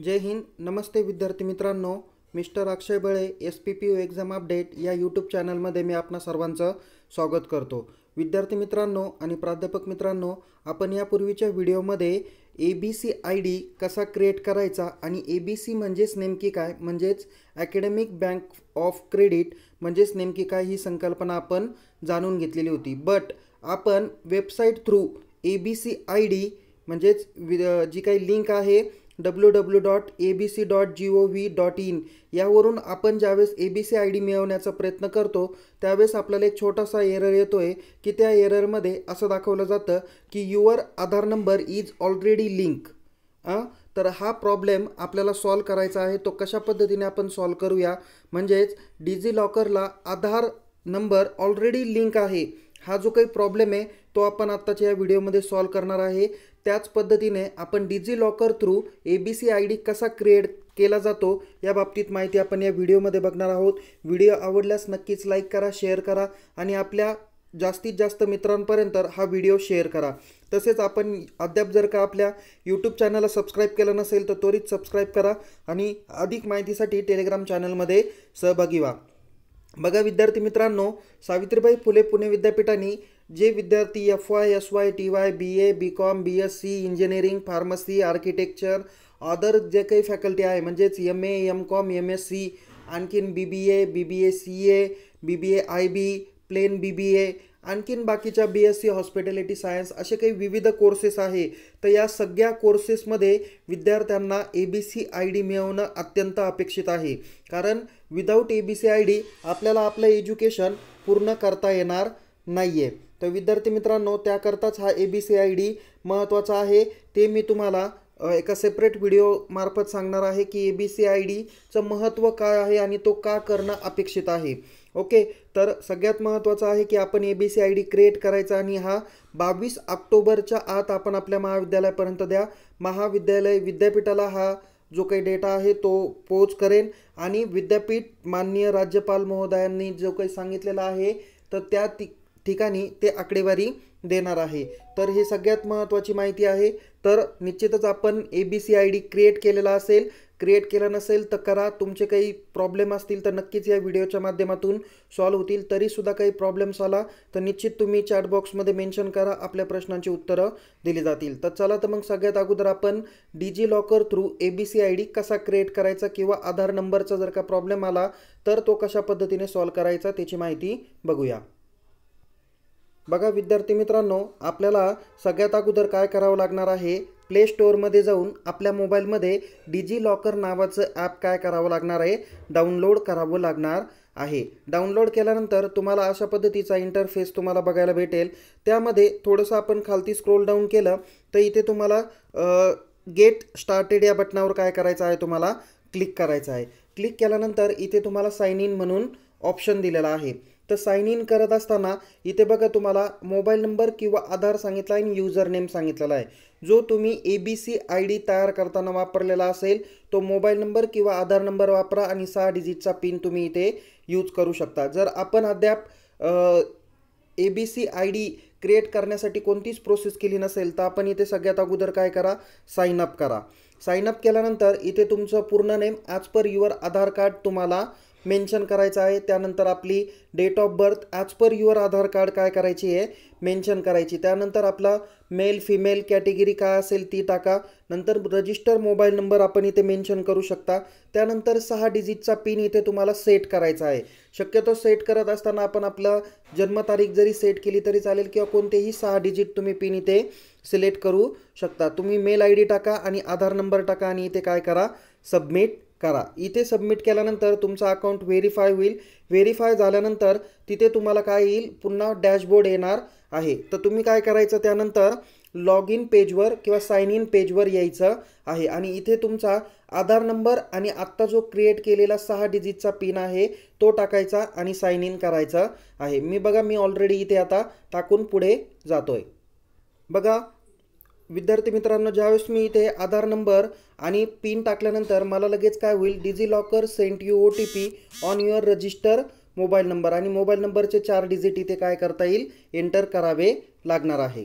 जय हिंद नमस्ते विद्यार्थी मित्रांनो mister Akshay Bale S P P U exam update या यूट्यूब चॅनलमध्ये मी आपणा सर्वांचं स्वागत करतो विद्यार्थी मित्रांनो आणि प्राध्यापक मित्रांनो आपण यापूर्वीच्या व्हिडिओमध्ये A B C I D कसा क्रिएट करायचा आणि ए बी सी म्हणजेच नेमकी काय म्हणजेच ॲकॅडमिक बँक ऑफ क्रेडिट म्हणजेच नेमकी काय ही संकल्पना आपण जाणून घेतलेली होती बट आपण website through A B C I D म्हणजेच वि जी काही लिंक आहे W W dot A B C dot G O V dot in यावरून आपण ज्यावेळेस A B C I D मिळवण्याचा प्रयत्न करतो त्यावेळेस आपल्याला एक छोटासा एरर येतो आहे की त्या एररमध्ये असं दाखवलं जातं की your Aadhaar number is already link तर हा प्रॉब्लेम आपल्याला सॉल्व करायचा आहे तो कशा पद्धतीने आपण सॉल्व करूया म्हणजेच डिजी लॉकरला आधार नंबर ऑलरेडी लिंक आहे हा जो काही प्रॉब्लेम आहे तो आपण आत्ताच्या या व्हिडिओमध्ये सॉल्व करणार आहे त्याच पद्धतीने आपण DigiLocker through A B C I D कसा क्रिएट केला जातो या बाबतीत माहिती आपण या व्हिडिओमध्ये बघणार आहोत व्हिडिओ आवडल्यास नक्कीच लाईक करा शेअर करा आणि आपल्या जास्तीत जास्त मित्रांपर्यंत हा व्हिडिओ शेअर करा तसेच आपण अद्याप जर का आपल्या यूट्यूब चॅनलला सबस्क्राईब केलं नसेल तर त्वरित सबस्क्राईब करा आणि अधिक माहितीसाठी टेलिग्राम चॅनलमध्ये सहभागी व्हा बघा विद्यार्थी मित्रांनो सावित्रीबाई फुले पुणे विद्यापीठाने जे विद्यार्थी F Y S Y T Y B A B com B S C engineering pharmacy architecture other जे काही फॅकल्टी आहे म्हणजेच M A M com M S C आणखीन B B A B B A C A B B A I B plain B B A आणखीन बाकीच्या B S C hospitality science असे काही विविध कोर्सेस आहे तर या सगळ्या कोर्सेसमध्ये विद्यार्थ्यांना A B C I D मिळवणं अत्यंत अपेक्षित आहे कारण without A B C I D आपल्याला आपलं एज्युकेशन पूर्ण करता येणार नाही आहे तर विद्यार्थी मित्रांनो त्याकरताच हा A B C I D महत्त्वाचा आहे ते मी तुम्हाला एका सेपरेट व्हिडिओमार्फत सांगणार आहे की ए बी सी आय डीचं महत्त्व काय आहे आणि तो का करणं अपेक्षित आहे ओके तर सगळ्यात महत्त्वाचं आहे की आपण A B C I D create करायचा आणि हा बावीस ऑक्टोबरच्या आत आपण आपल्या महाविद्यालयापर्यंत द्या महाविद्यालय विद्यापीठाला हा जो काही डेटा आहे तो पोच करेन आणि विद्यापीठ माननीय राज्यपाल महोदयांनी जो काही सांगितलेला आहे तर त्या ती ठिकाणी ते आकडेवारी देणार आहे तर हे सगळ्यात महत्त्वाची माहिती आहे तर निश्चितच आपण A B C I D create केलेला असेल क्रिएट केला नसेल तर करा तुमचे काही प्रॉब्लेम असतील तर नक्कीच या व्हिडिओच्या माध्यमातून सॉल्व्ह होतील तरीसुद्धा काही प्रॉब्लेम्स आला तर निश्चित तुम्ही चॅटबॉक्समध्ये मेन्शन करा आपल्या प्रश्नांची उत्तरं दिली जातील तर चला तर मग सगळ्यात अगोदर आपण DigiLocker through A B C I D कसा क्रिएट करायचा किंवा आधार नंबरचा जर का प्रॉब्लेम आला तर तो कशा पद्धतीने सॉल्व करायचा त्याची माहिती बघूया बघा विद्यार्थी मित्रांनो आपल्याला सगळ्यात अगोदर काय करावं लागणार आहे प्ले स्टोअरमध्ये जाऊन आपल्या मोबाईलमध्ये डिजी लॉकर नावाचं ॲप काय करावं लागणार आहे डाउनलोड करावं लागणार आहे डाउनलोड केल्यानंतर तुम्हाला अशा पद्धतीचा इंटरफेस तुम्हाला बघायला भेटेल त्यामध्ये थोडंसं आपण खालती स्क्रोल डाऊन केलं तर इथे तुम्हाला गेट स्टार्टेड या बटनावर काय करायचं आहे तुम्हाला क्लिक करायचं आहे क्लिक केल्यानंतर इथे तुम्हाला साईन इन म्हणून ऑप्शन दिलेला आहे तर साईन इन करत असताना इथे बघा तुम्हाला मोबाईल नंबर किंवा आधार सांगितला आणि युजर नेम सांगितलेला आहे जो तुम्ही A B C I D तयार करताना वापरलेला असेल तो मोबाईल नंबर किंवा आधार नंबर वापरा आणि सहा डिजिटचा पिन तुम्ही इथे यूज करू शकता जर आपण अद्याप A B C I D create करण्यासाठी कोणतीच प्रोसेस केली नसेल तर आपण इथे सगळ्यात अगोदर काय करा साईन अप करा साईन अप केल्यानंतर इथे तुमचं पूर्ण name as per your Aadhaar card तुम्हाला मेन्शन करायचं आहे त्यानंतर आपली date of birth as per your Aadhaar card काय करायची आहे मेन्शन करायची त्यानंतर आपला मेल फिमेल कॅटेगरी काय असेल ती टाका नंतर रजिस्टर मोबाईल नंबर आपण इथे मेन्शन करू शकता त्यानंतर सहा डिजिटचा पिन इथे तुम्हाला सेट करायचा आहे शक्यतो सेट करत असताना आपण आपला जन्मतारीख जरी सेट केली तरी चालेल किंवा कोणतेही सहा डिजिट तुम्ही पिन इथे सिलेक्ट करू शकता तुम्ही मेल आय डी टाका आणि आधार नंबर टाका आणि इथे काय करा सबमिट करा इथे सबमिट केल्यानंतर तुमचा अकाउंट व्हेरीफाय होईल व्हेरीफाय झाल्यानंतर तिथे तुम्हाला काय येईल पुन्हा डॅशबोर्ड येणार आहे तर तुम्ही काय करायचं त्यानंतर लॉग इन पेजवर किंवा साईन इन पेजवर यायचं आहे आणि इथे तुमचा आधार नंबर आणि आत्ता जो क्रिएट केलेला सहा डिजिटचा पिन आहे तो टाकायचा आणि साईन इन करायचा आहे मी बघा मी ऑलरेडी इथे आता टाकून पुढे जातोय बघा विद्यार्थी मित्रांनो ज्यावेळेस मी इथे आधार नंबर आणि पिन टाकल्यानंतर मला लगेच काय होईल DigiLocker sent you O T P on your register mobile number आणि मोबाईल नंबरचे चार डिजिट इथे काय करता येईल एंटर करावे लागणार आहे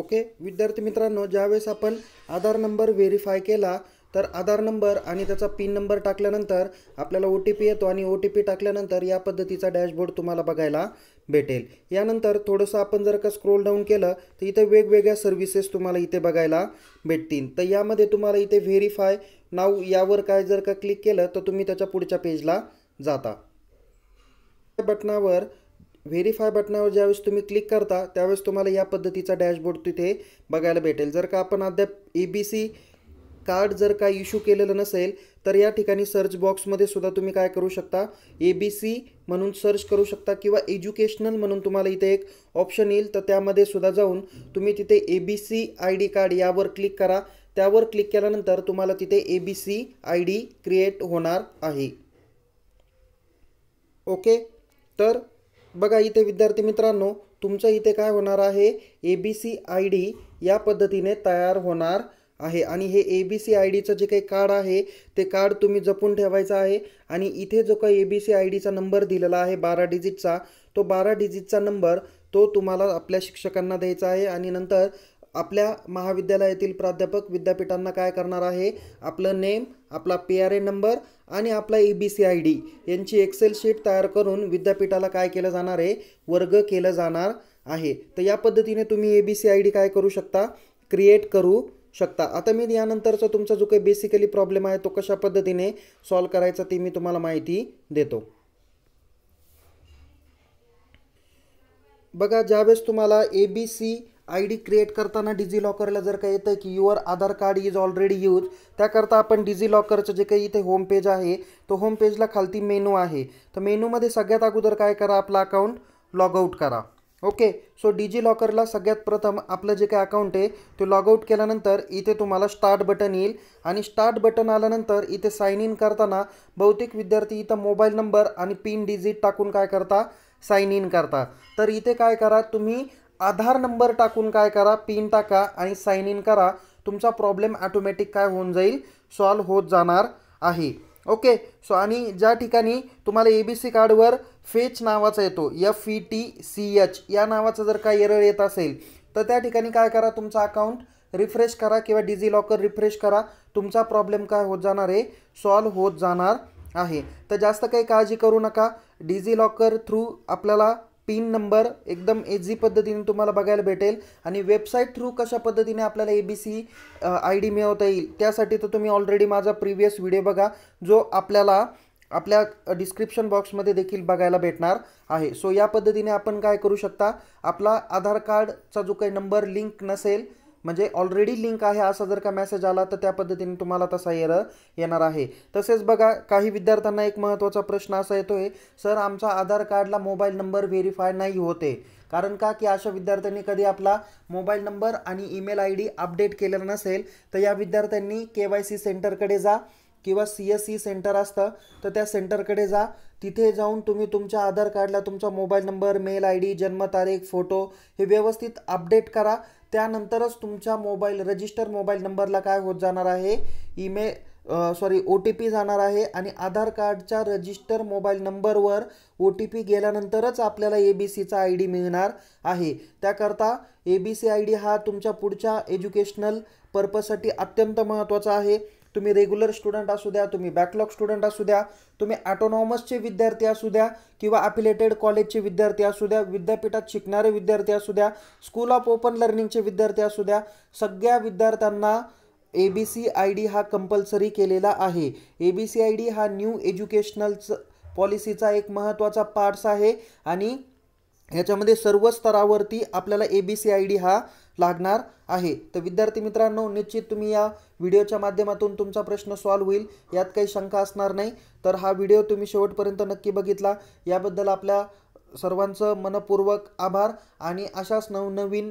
ओके विद्यार्थी मित्रांनो ज्यावेळेस आपण आधार नंबर व्हेरीफाय केला तर आधार नंबर आणि त्याचा पिन नंबर टाकल्यानंतर आपल्याला ओ टी पी येतो आणि ओ टी पी टाकल्यानंतर या पद्धतीचा डॅशबोर्ड तुम्हाला बघायला भेटेल यानंतर थोडंसं आपण जर का स्क्रोल डाऊन केलं तर इथे वेगवेगळ्या सर्व्हिसेस तुम्हाला इथे बघायला भेटतील तर यामध्ये तुम्हाला इथे व्हेरीफाय नाव यावर काय जर का क्लिक केलं तर तुम्ही त्याच्या पुढच्या पेजला जाता बटनावर व्हेरीफाय बटनावर ज्यावेळेस तुम्ही क्लिक करता त्यावेळेस तुम्हाला या पद्धतीचा डॅशबोर्ड तिथे बघायला भेटेल जर का आपण अद्याप ए बी सी कार्ड जर काय इश्यू केलेलं नसेल तर या ठिकाणी सर्च बॉक्समध्ये सुद्धा तुम्ही काय करू शकता ए बी सी म्हणून सर्च करू शकता किंवा एज्युकेशनल म्हणून तुम्हाला इथे एक ऑप्शन येईल तर त्यामध्ये सुद्धा जाऊन तुम्ही तिथे A B C I D card यावर क्लिक करा त्यावर क्लिक केल्यानंतर तुम्हाला तिथे A B C I D create होणार आहे ओके तर बघा इथे विद्यार्थी मित्रांनो तुमचं इथे काय होणार आहे A B C I D या पद्धतीने तयार होणार आहे आणि हे ए बी सी आय डीचं जे काही कार्ड आहे ते कार्ड तुम्ही जपून ठेवायचं आहे आणि इथे जो काही ए बी सी आय डीचा नंबर दिलेला आहे बारा डिजिटचा तो बारा डिजिटचा नंबर तो तुम्हाला आपल्या शिक्षकांना द्यायचा आहे आणि नंतर आपल्या महाविद्यालयातील प्राध्यापक विद्यापीठांना काय करणार आहे आपलं नेम आपला पी आर ए नंबर आणि आपला A B C I D यांची एक्सेल शीट तयार करून विद्यापीठाला काय केलं जाणार आहे वर्ग केलं जाणार आहे तर या पद्धतीने तुम्ही A B C I D काय करू शकता क्रिएट करू शकता आता मी यानंतरचा तुमचा जो काही बेसिकली प्रॉब्लेम आहे तो कशा पद्धतीने सॉल्व करायचा ती मी तुम्हाला माहिती देतो बघा ज्यावेळेस तुम्हाला A B C I D create करताना डिजी लॉकरला जर काही येतं की your Aadhaar card is already use त्याकरता आपण डिजी लॉकरचं जे काही इथे होम पेज आहे तो होम पेजला खालती मेनू आहे तर मेनूमध्ये सगळ्यात अगोदर काय करा आपला अकाउंट लॉग करा ओके सो डिजी लॉकरला सगळ्यात प्रथम आपलं जे काय अकाउंट आहे ते लॉग आऊट केल्यानंतर इथे तुम्हाला स्टार्ट बटन येईल आणि स्टार्ट बटन आल्यानंतर इथे साईन इन करताना बहुतेक विद्यार्थी इथं मोबाईल नंबर आणि पिन डिजिट टाकून काय करता साईन इन करता तर इथे काय करा तुम्ही आधार नंबर टाकून काय करा पिन टाका आणि साईन इन करा तुमचा प्रॉब्लेम ॲटोमॅटिक काय होऊन जाईल सॉल्व होत जाणार आहे ओके सो आणि ज्या ठिकाणी तुम्हाला ए बी सी कार्डवर फेच नावाचा येतो F E T C H या नावाचा जर काय एरर येत असेल तर त्या ठिकाणी काय करा तुमचा अकाउंट रिफ्रेश करा किंवा डिजी लॉकर रिफ्रेश करा तुमचा प्रॉब्लेम काय होत जाणार आहे सॉल्व्ह होत जाणार आहे तर जास्त काही काळजी करू नका डिजी लॉकर थ्रू आपल्याला पिन नंबर एकदम एझी पद्धतीने तुम्हाला बघायला भेटेल आणि वेबसाईट थ्रू कशा पद्धतीने आपल्याला A B C I D मिळवता येईल त्यासाठी तर तुम्ही ऑलरेडी माझा प्रिव्हियस व्हिडिओ बघा जो आपल्याला आपल्या डिस्क्रिप्शन बॉक्समध्ये देखील बघायला भेटणार आहे सो या पद्धतीने आपण काय करू शकता आपला आधार कार्डचा जो काही नंबर लिंक नसेल म्हणजे ऑलरेडी लिंक आहे असा जर का मेसेज आला तर त्या पद्धतीने तुम्हाला तसा एर येणार आहे तसेच बघा काही विद्यार्थ्यांना एक महत्त्वाचा प्रश्न असा येतो आहे सर आमचा आधार कार्डला मोबाईल नंबर व्हेरीफाय नाही होते कारण का की अशा विद्यार्थ्यांनी कधी आपला मोबाईल नंबर आणि ईमेल आय डी अपडेट केलेला नसेल तर या विद्यार्थ्यांनी के वाय सी सेंटरकडे जा किंवा सी एस सी सेंटर असतं तर त्या सेंटरकडे जा तिथे जाऊन तुम्ही तुमच्या आधार कार्डला तुमचा mobile number mail I D जन्मतारीख फोटो हे व्यवस्थित अपडेट करा त्यानंतरच तुमच्या मोबाईल रजिस्टर मोबाईल नंबरला काय होत जाणार आहे email sorry O T P जाणार आहे आणि आधार कार्डच्या रजिस्टर मोबाईल नंबरवर ओ टी पी गेल्यानंतरच आपल्याला ए बी सीचा आय डी मिळणार आहे त्याकरता A B C I D हा तुमच्या पुढच्या एज्युकेशनल पर्पजसाठी अत्यंत महत्त्वाचा आहे तुम्ही रेग्युलर स्टुडंट असू द्या तुम्ही बॅकलॉग स्टुडंट असू द्या तुम्ही ॲटोनॉमसचे विद्यार्थी असू द्या किंवा अफिलेटेड कॉलेजचे विद्यार्थी असू द्या विद्यापीठात शिकणारे विद्यार्थी असू द्या स्कूल ऑफ ओपन लर्निंगचे विद्यार्थी असू द्या सगळ्या विद्यार्थ्यांना A B C I D हा कंपल्सरी केलेला आहे A B C I D हा न्यू एज्युकेशनलचं पॉलिसीचा एक महत्त्वाचा पार्ट्स आहे आणि याच्यामध्ये सर्व स्तरावरती आपल्याला A B C I D हा लागणार आहे तर विद्यार्थी मित्रांनो निश्चित तुम्ही या व्हिडिओच्या माध्यमातून तुमचा प्रश्न सॉल्व्ह होईल यात काही शंका असणार नाही तर हा व्हिडिओ तुम्ही शेवटपर्यंत नक्की बघितला याबद्दल आपल्या सर्वांचं मनपूर्वक आभार आणि अशाच नवनवीन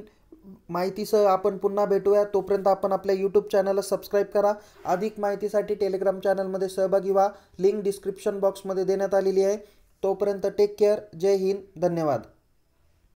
माहितीसह आपण पुन्हा भेटूया तोपर्यंत आपण आपल्या यूट्यूब चॅनलला सबस्क्राईब करा अधिक माहितीसाठी टेलिग्राम चॅनलमध्ये सहभागी व्हा लिंक डिस्क्रिप्शन बॉक्समध्ये देण्यात आलेली आहे तोपर्यंत टेक केअर जय हिंद धन्यवाद